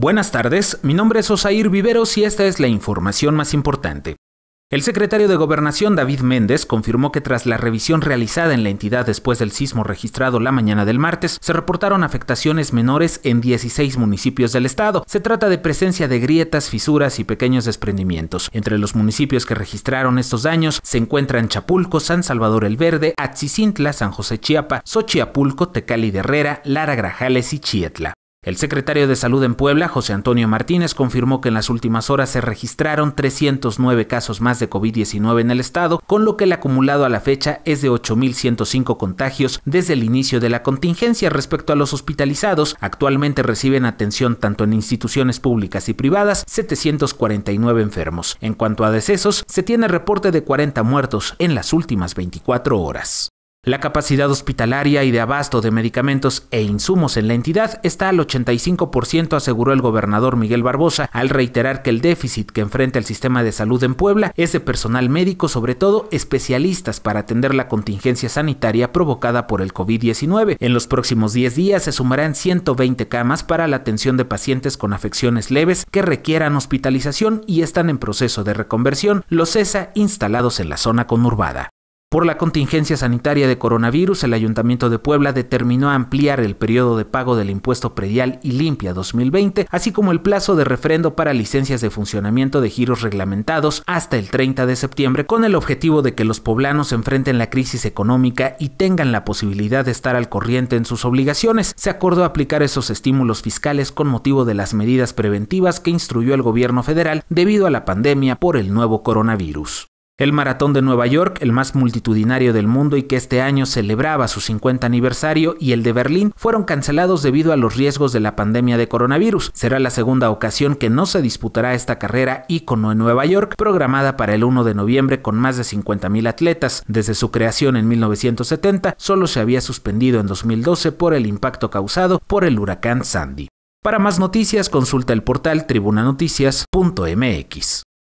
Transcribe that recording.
Buenas tardes, mi nombre es Osair Viveros y esta es la información más importante. El secretario de Gobernación David Méndez confirmó que tras la revisión realizada en la entidad después del sismo registrado la mañana del martes, se reportaron afectaciones menores en 16 municipios del estado. Se trata de presencia de grietas, fisuras y pequeños desprendimientos. Entre los municipios que registraron estos daños se encuentran Chapulco, San Salvador el Verde, Atzicintla, San José Chiapa, Xochiapulco, Tecali de Herrera, Lara Grajales y Chietla. El secretario de Salud en Puebla, José Antonio Martínez, confirmó que en las últimas horas se registraron 309 casos más de COVID-19 en el estado, con lo que el acumulado a la fecha es de 8.105 contagios desde el inicio de la contingencia respecto a los hospitalizados. Actualmente reciben atención tanto en instituciones públicas y privadas 749 enfermos. En cuanto a decesos, se tiene reporte de 40 muertos en las últimas 24 horas. La capacidad hospitalaria y de abasto de medicamentos e insumos en la entidad está al 85%, aseguró el gobernador Miguel Barbosa, al reiterar que el déficit que enfrenta el sistema de salud en Puebla es de personal médico, sobre todo especialistas para atender la contingencia sanitaria provocada por el COVID-19. En los próximos 10 días se sumarán 120 camas para la atención de pacientes con afecciones leves que requieran hospitalización y están en proceso de reconversión, los CESA instalados en la zona conurbada. Por la contingencia sanitaria de coronavirus, el Ayuntamiento de Puebla determinó ampliar el periodo de pago del impuesto predial y limpia 2020, así como el plazo de refrendo para licencias de funcionamiento de giros reglamentados hasta el 30 de septiembre, con el objetivo de que los poblanos enfrenten la crisis económica y tengan la posibilidad de estar al corriente en sus obligaciones. Se acordó aplicar esos estímulos fiscales con motivo de las medidas preventivas que instruyó el gobierno federal debido a la pandemia por el nuevo coronavirus. El Maratón de Nueva York, el más multitudinario del mundo y que este año celebraba su 50 aniversario, y el de Berlín fueron cancelados debido a los riesgos de la pandemia de coronavirus. Será la segunda ocasión que no se disputará esta carrera ícono en Nueva York, programada para el 1 de noviembre con más de 50.000 atletas. Desde su creación en 1970, solo se había suspendido en 2012 por el impacto causado por el huracán Sandy. Para más noticias, consulta el portal tribunanoticias.mx.